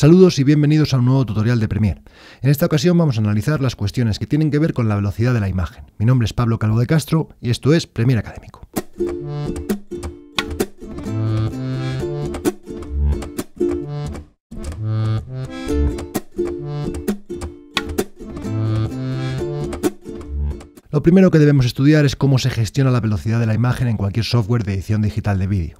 Saludos y bienvenidos a un nuevo tutorial de Premiere. En esta ocasión vamos a analizar las cuestiones que tienen que ver con la velocidad de la imagen. Mi nombre es Pablo Calvo de Castro y esto es Premiere Académico. Lo primero que debemos estudiar es cómo se gestiona la velocidad de la imagen en cualquier software de edición digital de vídeo.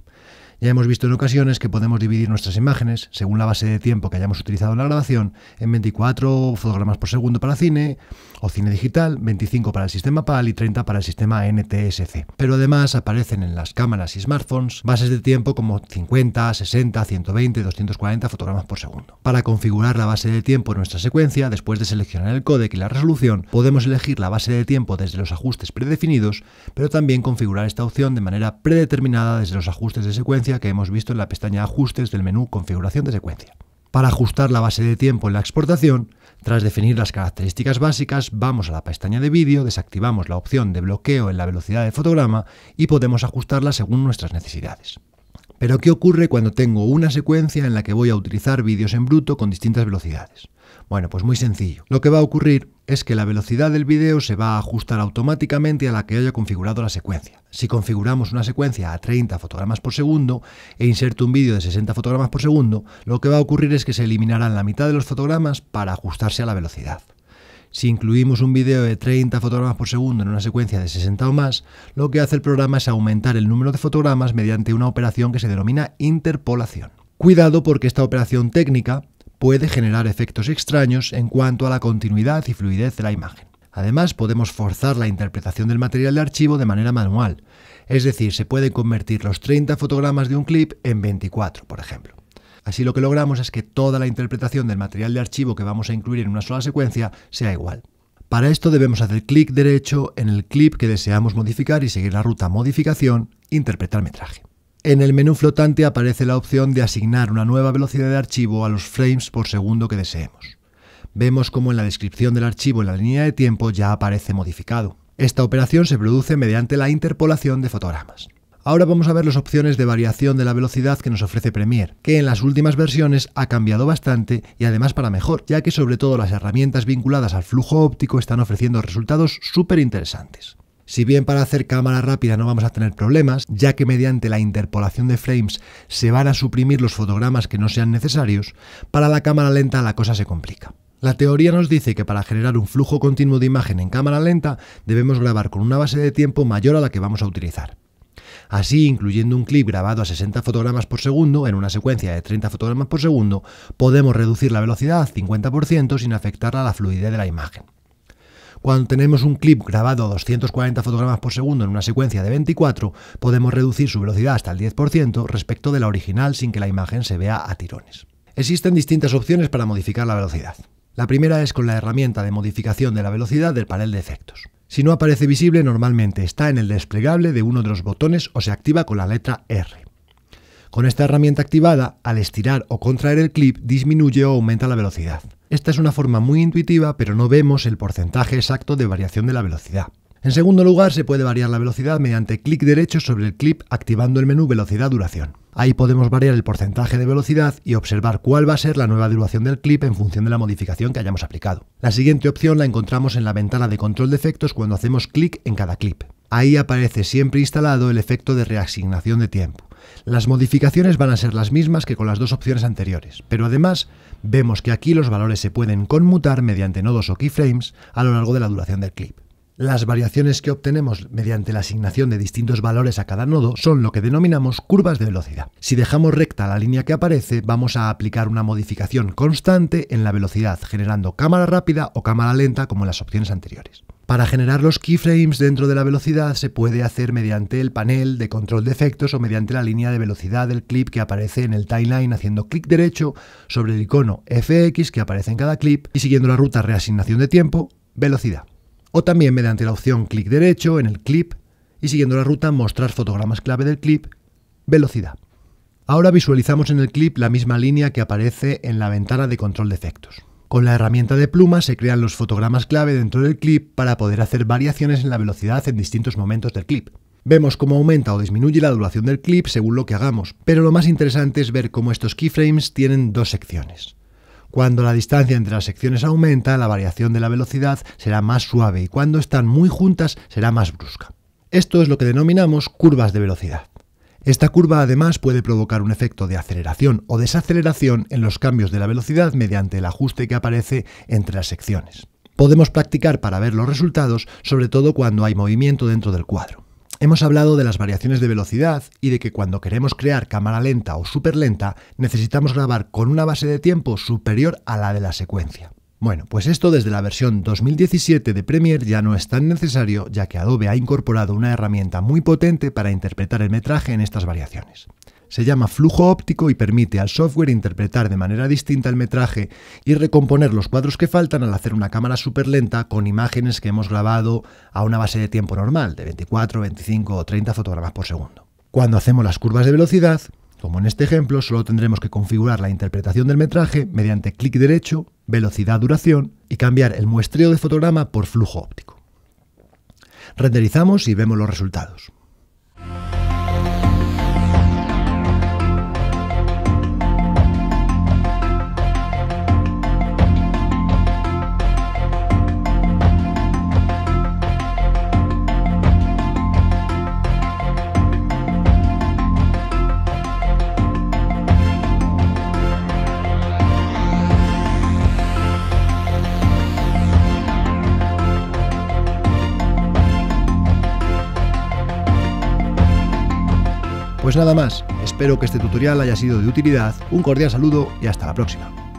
Ya hemos visto en ocasiones que podemos dividir nuestras imágenes, según la base de tiempo que hayamos utilizado en la grabación, en 24 fotogramas por segundo para cine o cine digital, 25 para el sistema PAL y 30 para el sistema NTSC. Pero además aparecen en las cámaras y smartphones bases de tiempo como 50, 60, 120, 240 fotogramas por segundo. Para configurar la base de tiempo en nuestra secuencia, después de seleccionar el codec y la resolución, podemos elegir la base de tiempo desde los ajustes predefinidos, pero también configurar esta opción de manera predeterminada desde los ajustes de secuencia que hemos visto en la pestaña Ajustes del menú Configuración de secuencia. Para ajustar la base de tiempo en la exportación, tras definir las características básicas, vamos a la pestaña de vídeo, desactivamos la opción de bloqueo en la velocidad de fotograma y podemos ajustarla según nuestras necesidades. Pero ¿qué ocurre cuando tengo una secuencia en la que voy a utilizar vídeos en bruto con distintas velocidades? Bueno, pues muy sencillo. Lo que va a ocurrir es que la velocidad del vídeo se va a ajustar automáticamente a la que haya configurado la secuencia. Si configuramos una secuencia a 30 fotogramas por segundo e inserto un vídeo de 60 fotogramas por segundo, lo que va a ocurrir es que se eliminarán la mitad de los fotogramas para ajustarse a la velocidad. Si incluimos un video de 30 fotogramas por segundo en una secuencia de 60 o más, lo que hace el programa es aumentar el número de fotogramas mediante una operación que se denomina interpolación. Cuidado porque esta operación técnica puede generar efectos extraños en cuanto a la continuidad y fluidez de la imagen. Además, podemos forzar la interpretación del material de archivo de manera manual, es decir, se pueden convertir los 30 fotogramas de un clip en 24, por ejemplo. Así lo que logramos es que toda la interpretación del material de archivo que vamos a incluir en una sola secuencia sea igual. Para esto debemos hacer clic derecho en el clip que deseamos modificar y seguir la ruta Modificación, Interpretar metraje. En el menú flotante aparece la opción de asignar una nueva velocidad de archivo a los frames por segundo que deseemos. Vemos como en la descripción del archivo en la línea de tiempo ya aparece modificado. Esta operación se produce mediante la interpolación de fotogramas. Ahora vamos a ver las opciones de variación de la velocidad que nos ofrece Premiere, que en las últimas versiones ha cambiado bastante y además para mejor, ya que sobre todo las herramientas vinculadas al flujo óptico están ofreciendo resultados súper interesantes. Si bien para hacer cámara rápida no vamos a tener problemas, ya que mediante la interpolación de frames se van a suprimir los fotogramas que no sean necesarios, para la cámara lenta la cosa se complica. La teoría nos dice que para generar un flujo continuo de imagen en cámara lenta debemos grabar con una base de tiempo mayor a la que vamos a utilizar. Así, incluyendo un clip grabado a 60 fotogramas por segundo en una secuencia de 30 fotogramas por segundo, podemos reducir la velocidad 50% sin afectar a la fluidez de la imagen. Cuando tenemos un clip grabado a 240 fotogramas por segundo en una secuencia de 24, podemos reducir su velocidad hasta el 10% respecto de la original sin que la imagen se vea a tirones. Existen distintas opciones para modificar la velocidad. La primera es con la herramienta de modificación de la velocidad del panel de efectos. Si no aparece visible, normalmente está en el desplegable de uno de los botones o se activa con la letra R. Con esta herramienta activada, al estirar o contraer el clip, disminuye o aumenta la velocidad. Esta es una forma muy intuitiva, pero no vemos el porcentaje exacto de variación de la velocidad. En segundo lugar, se puede variar la velocidad mediante clic derecho sobre el clip activando el menú velocidad-duración. Ahí podemos variar el porcentaje de velocidad y observar cuál va a ser la nueva duración del clip en función de la modificación que hayamos aplicado. La siguiente opción la encontramos en la ventana de control de efectos cuando hacemos clic en cada clip. Ahí aparece siempre instalado el efecto de reasignación de tiempo. Las modificaciones van a ser las mismas que con las dos opciones anteriores, pero además vemos que aquí los valores se pueden conmutar mediante nodos o keyframes a lo largo de la duración del clip. Las variaciones que obtenemos mediante la asignación de distintos valores a cada nodo son lo que denominamos curvas de velocidad. Si dejamos recta la línea que aparece, vamos a aplicar una modificación constante en la velocidad, generando cámara rápida o cámara lenta como en las opciones anteriores. Para generar los keyframes dentro de la velocidad se puede hacer mediante el panel de control de efectos o mediante la línea de velocidad del clip que aparece en el timeline haciendo clic derecho sobre el icono FX que aparece en cada clip y siguiendo la ruta reasignación de tiempo, velocidad o también mediante la opción clic derecho en el clip y siguiendo la ruta mostrar fotogramas clave del clip, velocidad. Ahora visualizamos en el clip la misma línea que aparece en la ventana de control de efectos. Con la herramienta de pluma se crean los fotogramas clave dentro del clip para poder hacer variaciones en la velocidad en distintos momentos del clip. Vemos cómo aumenta o disminuye la duración del clip según lo que hagamos, pero lo más interesante es ver cómo estos keyframes tienen dos secciones. Cuando la distancia entre las secciones aumenta, la variación de la velocidad será más suave y cuando están muy juntas será más brusca. Esto es lo que denominamos curvas de velocidad. Esta curva además puede provocar un efecto de aceleración o desaceleración en los cambios de la velocidad mediante el ajuste que aparece entre las secciones. Podemos practicar para ver los resultados, sobre todo cuando hay movimiento dentro del cuadro. Hemos hablado de las variaciones de velocidad y de que cuando queremos crear cámara lenta o súper lenta necesitamos grabar con una base de tiempo superior a la de la secuencia. Bueno, pues esto desde la versión 2017 de Premiere ya no es tan necesario ya que Adobe ha incorporado una herramienta muy potente para interpretar el metraje en estas variaciones se llama flujo óptico y permite al software interpretar de manera distinta el metraje y recomponer los cuadros que faltan al hacer una cámara súper lenta con imágenes que hemos grabado a una base de tiempo normal, de 24, 25 o 30 fotogramas por segundo. Cuando hacemos las curvas de velocidad, como en este ejemplo, solo tendremos que configurar la interpretación del metraje mediante clic derecho, velocidad duración y cambiar el muestreo de fotograma por flujo óptico. Renderizamos y vemos los resultados. Pues nada más, espero que este tutorial haya sido de utilidad, un cordial saludo y hasta la próxima.